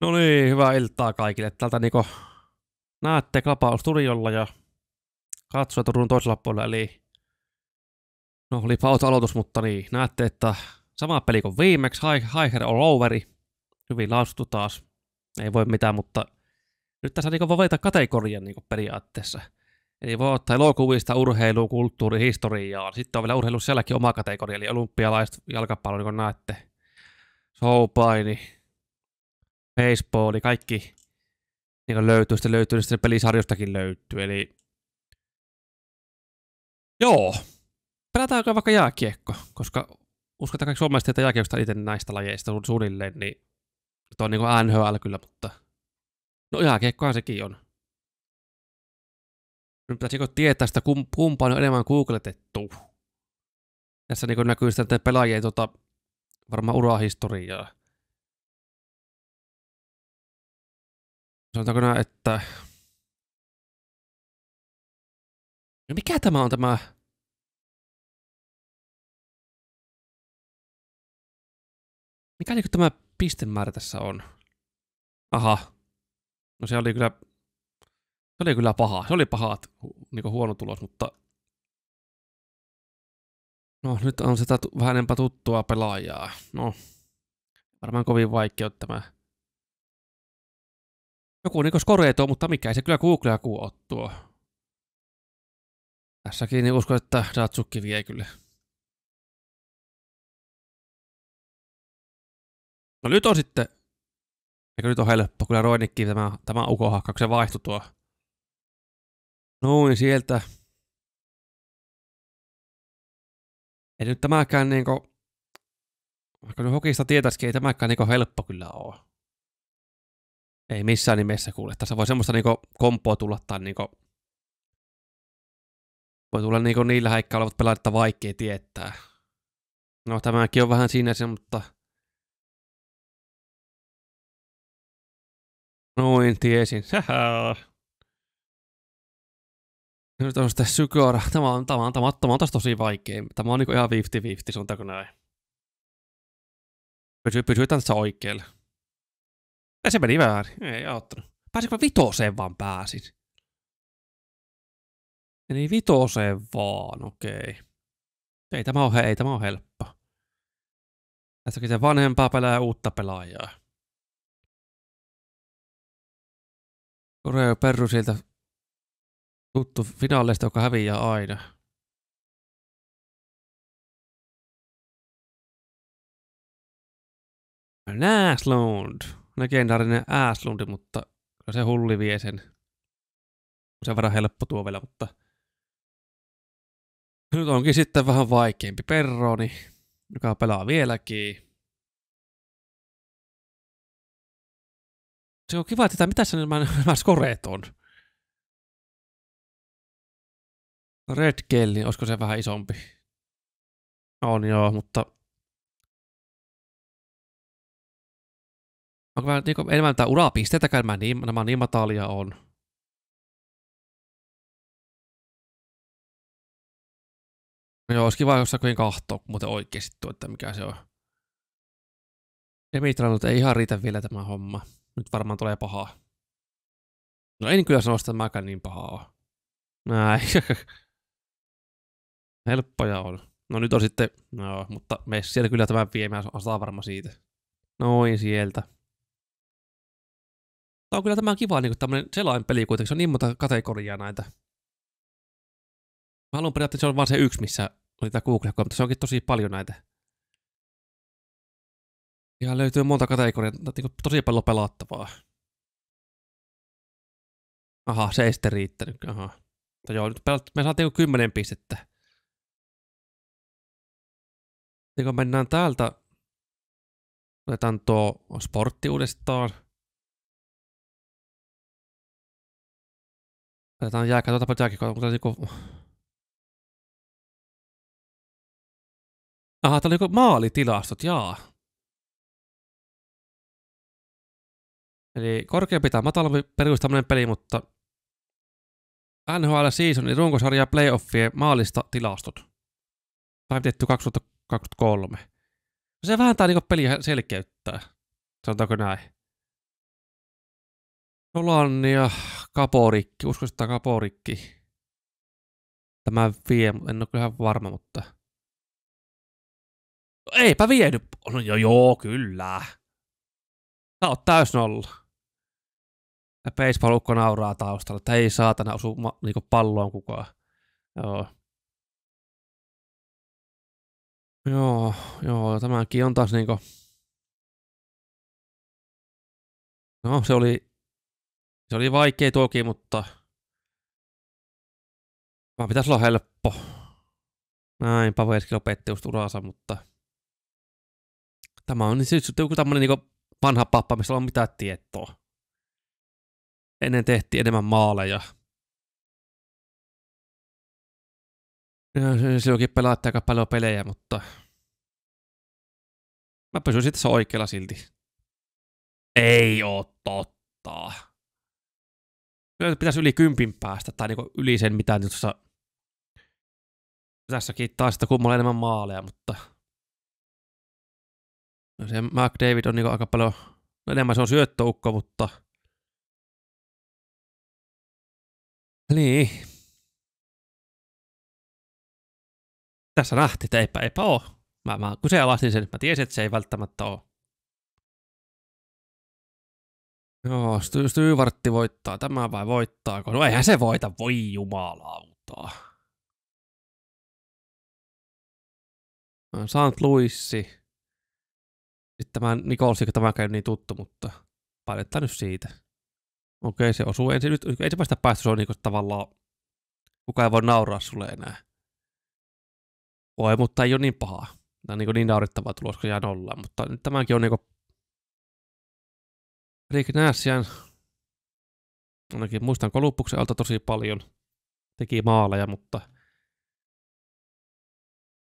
No niin, hyvää iltaa kaikille. Täältä niinku näette Klapaus Studiolla ja katsoja Turun toisella puolella. Eli no oli pauta aloitus, mutta niin näette, että sama peli kuin viimeksi, Haiher all overi. Hyvin lausuttu taas. Ei voi mitään, mutta nyt tässä niinku voi valita kategorian niinku periaatteessa. Eli voi ottaa elokuvista urheilu, kulttuuri, historiaa. Sitten on vielä urheilu sielläkin oma kategoria, eli olympialaiset, jalkapallo, niin kuin näette. Soupaini, baseball, niin kaikki niin löytyy, sitten löytyy, niin sitten pelisarjostakin löytyy, eli joo, pelataanko vaikka jääkiekko, koska kaikki suomalaiset, että jääkiekosta itse näistä lajeista su- suunnilleen, niin tuo on niin kuin NHL kyllä, mutta no jääkiekkohan sekin on. Nyt pitäisikö niinku tietää sitä, kum, kumpaan on enemmän googletettu. Tässä niin näkyy sitä pelaajien tota, varmaan urahistoriaa. sanotaanko näin, että... No mikä tämä on tämä... Mikä niinku tämä pistemäärä tässä on? Aha. No se oli kyllä... Se oli kyllä paha. Se oli paha, niinku huono tulos, mutta... No nyt on sitä vähän enempää tuttua pelaajaa. No, varmaan kovin vaikea tämä joku niinku skoreeto, mutta mikä ei se kyllä Googlea kuottua. Tässäkin niin uskon, että Datsukki vie kyllä. No nyt on sitten, eikö nyt on helppo, kyllä Roinikki tämä, tämä ukohakkauksen vaihtui tuo. Noin niin, sieltä. Ei nyt tämäkään niinku, vaikka nyt hokista tietäisikin, ei tämäkään niinku helppo kyllä ole. Ei missään nimessä kuule. Tässä voi semmoista niinku kompoa tulla tai niinku... Voi tulla niinku niillä häikkää olevat pelaajat, että vaikea tietää. No tämäkin on vähän siinä se, mutta... Noin, tiesin. Nyt on sitten Sykora. Tämä on, tämä on, tämä on, tämä on taas tosi vaikea. Tämä on niinku ihan 50-50, sanotaanko näin. Pysy, pysy tässä oikealle. Ja se meni väärin. Ei auttanut. Pääsinkö vitoseen vaan pääsin? Eli vitoseen vaan, okei. Ei tämä ole, ei tämä ole helppo. Tässäkin se vanhempaa pelaa ja uutta pelaajaa. Koreo Perru sieltä tuttu finaalista, joka häviää aina. Näslund legendaarinen Ääslundi, mutta se hulli vie sen. Sen verran helppo tuo vielä, mutta nyt onkin sitten vähän vaikeampi Perroni, joka pelaa vieläkin. Se on kiva että mitä se nämä, nämä skoreet on. Red Kelly, olisiko se vähän isompi? On joo, mutta Onko niinku mä niin enemmän mitään urapisteitäkään, mä niin, nämä niin matalia on. No joo, olisi kiva, jos sakoin kahtoa muuten oikeasti tuo, että mikä se on. Demitranut ei ihan riitä vielä tämä homma. Nyt varmaan tulee pahaa. No en kyllä sanoa sitä, että mäkään niin pahaa on. Näin. Helppoja on. No nyt on sitten, no, mutta me siellä kyllä tämän viemään, on varma siitä. Noin sieltä on kyllä tämä on kiva niin tämmöinen peli kuitenkin, se on niin monta kategoriaa näitä. Mä haluan periaatteessa, se on vaan se yksi, missä oli tämä google mutta se onkin tosi paljon näitä. Ja löytyy monta kategoriaa, niin tosi paljon pelattavaa. Aha, se ei sitten riittänyt. Aha. Mutta joo, nyt me saatiin niinku kymmenen pistettä. Ja niin kun mennään täältä, otetaan tuo sportti uudestaan. Otetaan jää, katsotaanpa jääkiekkoa, mutta niinku... Aha, tää oli joku niinku maalitilastot, jaa. Eli korkeampi tai matalampi perus tämmönen peli, mutta NHL Seasonin runkosarja playoffien maalista tilastot. tietty 2023. Se vähän tää niinku peliä selkeyttää, sanotaanko näin. Nolan kaporikki, uskoisin, että kaporikki tämä vie, en ole kyllä varma, mutta eipä viedy. No joo, joo kyllä. Sä oot täys nolla. Ja baseball-ukko nauraa taustalla, että ei saatana osu ma- niinku palloon kukaan. Joo. Joo, joo, tämäkin on taas niinku... No, se oli se oli vaikea toki, mutta vaan pitäisi olla helppo. Näin Pavelski lopetti just uraansa, mutta tämä on niin siis joku tämmönen niin vanha pappa, missä on mitään tietoa. Ennen tehtiin enemmän maaleja. Ja silloinkin pelaatte aika paljon pelejä, mutta mä pysyn sitten oikealla silti. Ei oo totta pitäisi yli kympin päästä, tai niin yli sen, mitä tuossa tässäkin taas, että kummalla enemmän maaleja, mutta no se McDavid on niin aika paljon, no enemmän se on syöttöukko, mutta niin. Tässä nähti, että eipä, eipä ole. Mä, mä kyseenalaistin sen, mä tiesin, että se ei välttämättä ole. Joo, Sty- Styvartti voittaa. Tämä vai voittaako? No eihän se voita, voi jumalautaa. Saint Louissi. Sitten tämä Nikolsi, tämä käy niin tuttu, mutta painettaan nyt siitä. Okei, se osuu ensin. Nyt ensimmäistä päästä se on niin tavallaan, kuka ei voi nauraa sulle enää. Voi, mutta ei ole niin pahaa. Tämä on niinku niin, niin naurittava tulos, kun jää nollaan. Mutta nyt tämäkin on niin Rick Nashian, ainakin muistan kolupuksen alta tosi paljon, teki maaleja, mutta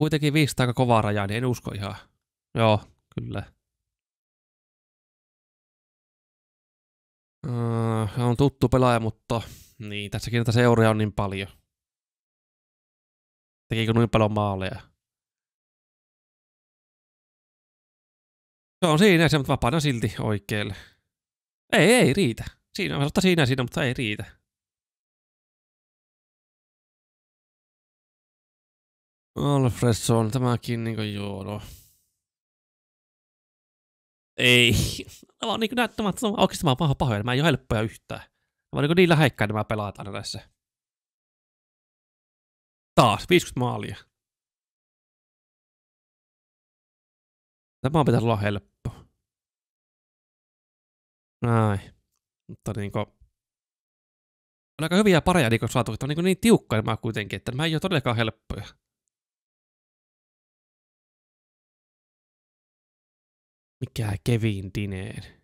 kuitenkin viistää aika kovaa rajaa, niin en usko ihan. Joo, kyllä. Uh, on tuttu pelaaja, mutta niin, tässäkin näitä seuria on niin paljon. Tekikö niin paljon maaleja? Se on siinä, se on vapaana silti oikealle. Ei, ei riitä. Siinä on siinä siinä, mutta ei riitä. on tämäkin niinku joo, no. Ei. Nämä on niinku näyttämät, oikeesti mä oon paha pahoja, mä en ole helppoja yhtään. Mä oon niinku niin lähekkäin nämä pelaat aina tässä. Taas, 50 maalia. Tämä pitäisi olla helppo. Näin. Mutta niin kuin, on aika hyviä pareja niin kuin saatu, että on niin, niin tiukka nämä kuitenkin, että nämä ei ole todellakaan helppoja. Mikä Kevin Dineen?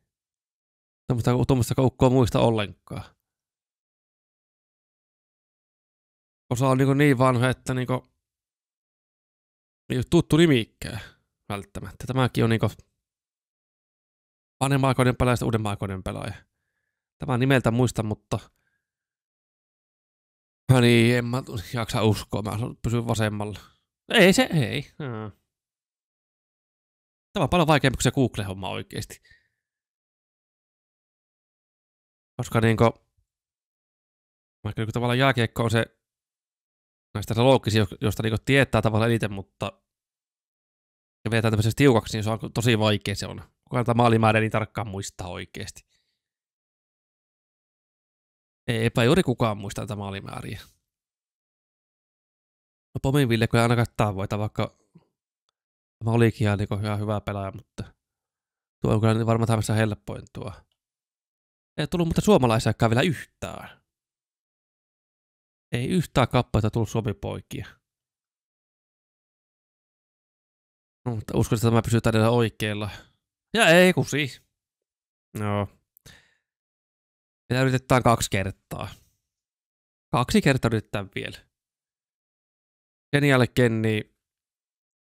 Tuommoista, tuommoista koukkoa muista ollenkaan. Osa on niin, niin vanha, että niin kuin, ei ole tuttu nimikkää välttämättä. Tämäkin on niin kuin, vanhemman aikoiden pelaaja ja uudemman aikoiden pelaaja. Tämä nimeltä muista, mutta No niin, en mä jaksa uskoa. Mä pysyn vasemmalla. Ei se, ei. Tämä on paljon vaikeampi kuin se Google-homma oikeasti. Koska niinku, Mä kyllä niinku tavallaan jääkiekko on se näistä se loukkisi, josta niinku tietää tavallaan eniten, mutta ja vetää tämmöisen tiukaksi, niin se on tosi vaikea se on kuinka maalimäärä ei niin tarkkaan muistaa oikeasti. E-, eipä juuri kukaan muista tätä maalimääriä. No Pomin Ville kyllä ainakaan voita, vaikka tämä olikin ihan niin hyvä, hyvä pelaaja, mutta tuo on kyllä niin varmaan tämmöistä helpoin tuo. Ei tullut mutta suomalaisiakaan vielä yhtään. Ei yhtään kappaletta tullut suomipoikia. No, mutta uskon, että tämä pysyy täydellä oikeilla. Ja ei kun siis. No. Mitä yritetään kaksi kertaa? Kaksi kertaa yritetään vielä. Sen jälkeen niin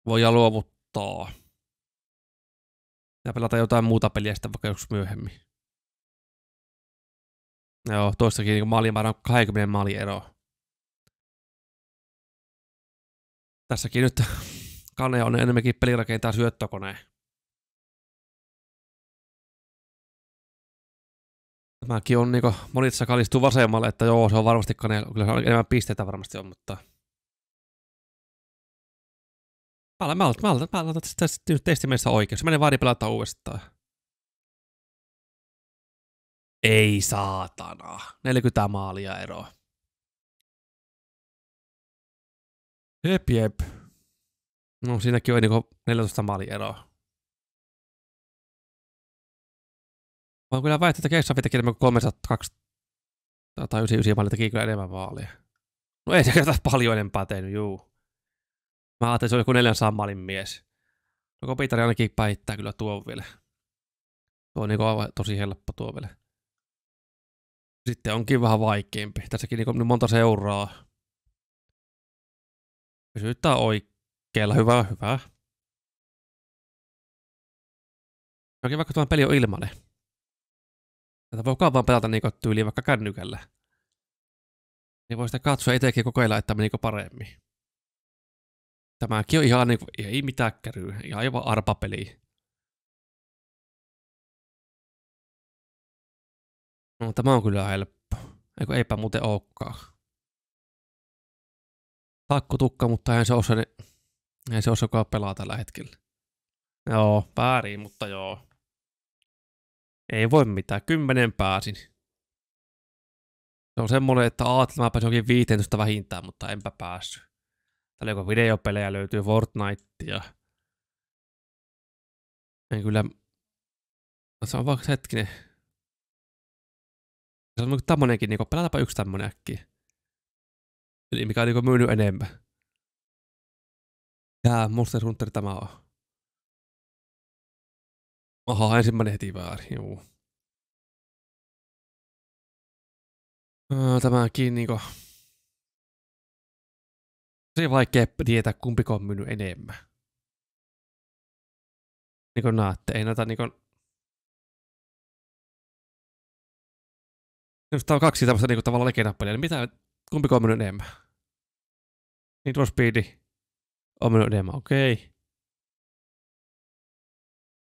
voidaan luovuttaa. Ja pelata jotain muuta peliä sitten vaikka joskus myöhemmin. Joo, toistakin niin maalimäärä on 20 maalin ero. Tässäkin nyt Kane on enemmänkin pelirakentaa syöttökoneen. Tämäkin on niin monitsa kallistuu vasemmalle, että joo, se on varmasti kone, kyllä se on enemmän pisteitä varmasti on, mutta... Mä olen, mä aloitan, mä aloitan, mä aloitan tästä testimeissä oikeassa. Mä en vaadi pelata uudestaan. Ei saatana. 40 maalia eroa. Jep, jep. No siinäkin on niin 14 maalia eroa. Vaan kyllä väittää, että Keksavi teki enemmän kuin 302 tai 99 teki kyllä enemmän maalia. No ei se kertaa paljon enempää tehnyt, juu. Mä ajattelin, että se on joku 400 maalin mies. No Kopitari ainakin päittää kyllä tuon vielä. Tuo on niin kuin tosi helppo tuo vielä. Sitten onkin vähän vaikeampi. Tässäkin niin kuin monta seuraa. Pysytään oikealla. Hyvä, hyvä. Jokin vaikka tuon peli on ilmanen. Tätä voi vaan pelata niinku tyyliin vaikka kännykällä. Niin voi sitä katsoa itsekin kokeilla, että niinku paremmin. Tämäkin on ihan niinku, ei mitään käryä, ihan aivan arpapeliä. No, tämä on kyllä helppo. Eikö eipä muuten olekaan. tukka, mutta eihän se osaa, ei se osaa pelaa tällä hetkellä. Joo, väärin, mutta joo. Ei voi mitään, kymmenen pääsin. Se on semmoinen, että ajattelin, mä pääsin jokin 15 vähintään, mutta enpä päässyt. Täällä joku videopelejä löytyy, Fortnitea. En kyllä... Se on vaikka hetkinen. Se on niinku tämmönenkin, niin pelataanpa yksi tämmönen äkkiä. Eli mikä on niin myynyt enemmän. Tää Monster Hunter tämä on. Aha, ensimmäinen heti väärin, juu. Öö, tämäkin niinku... Se vaikea tietää kumpiko on myynyt enemmän. Niin kuin näette, ei näitä niinku... Tämä tää on kaksi tämmöistä niinku tavallaan legendappeliä, niin mitä kumpiko on myynyt enemmän? Nitro niin for Speed on myynyt enemmän, okei. Okay.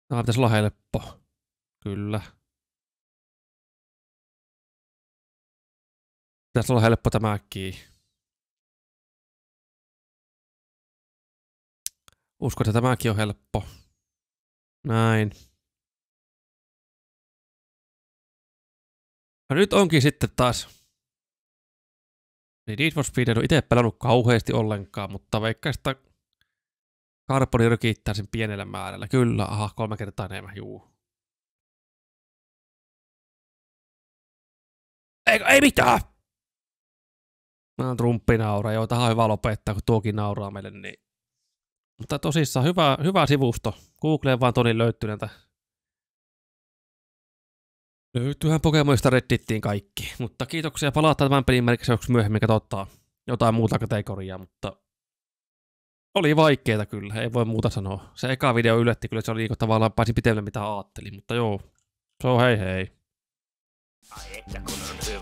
Tämä no, pitäisi olla helppo. Kyllä. Pitäisi olla helppo tämäkin. Uskon, että tämäkin on helppo. Näin. Ja nyt onkin sitten taas. Niin Need for Speed en ole itse pelannut kauheasti ollenkaan, mutta veikkaista Karboni rykittää sen pienellä määrällä. Kyllä, aha, kolme kertaa enemmän, juu. Ei, ei mitään! Mä Trumpi nauraa, joo, tähän on hyvä lopettaa, kun tuokin nauraa meille, niin. Mutta tosissaan, hyvä, hyvä sivusto. Google vaan Toni löytyy näitä. Löytyyhän Pokemonista Reddittiin kaikki. Mutta kiitoksia, palataan tämän pelin merkissä myöhemmin, katsotaan jotain muuta kategoriaa, mutta oli vaikeita kyllä, ei voi muuta sanoa. Se eka video yllätti kyllä, se oli niinku tavallaan pääsi pitemmälle mitä ajattelin, mutta joo. Se so, on hei hei. Ai että kun on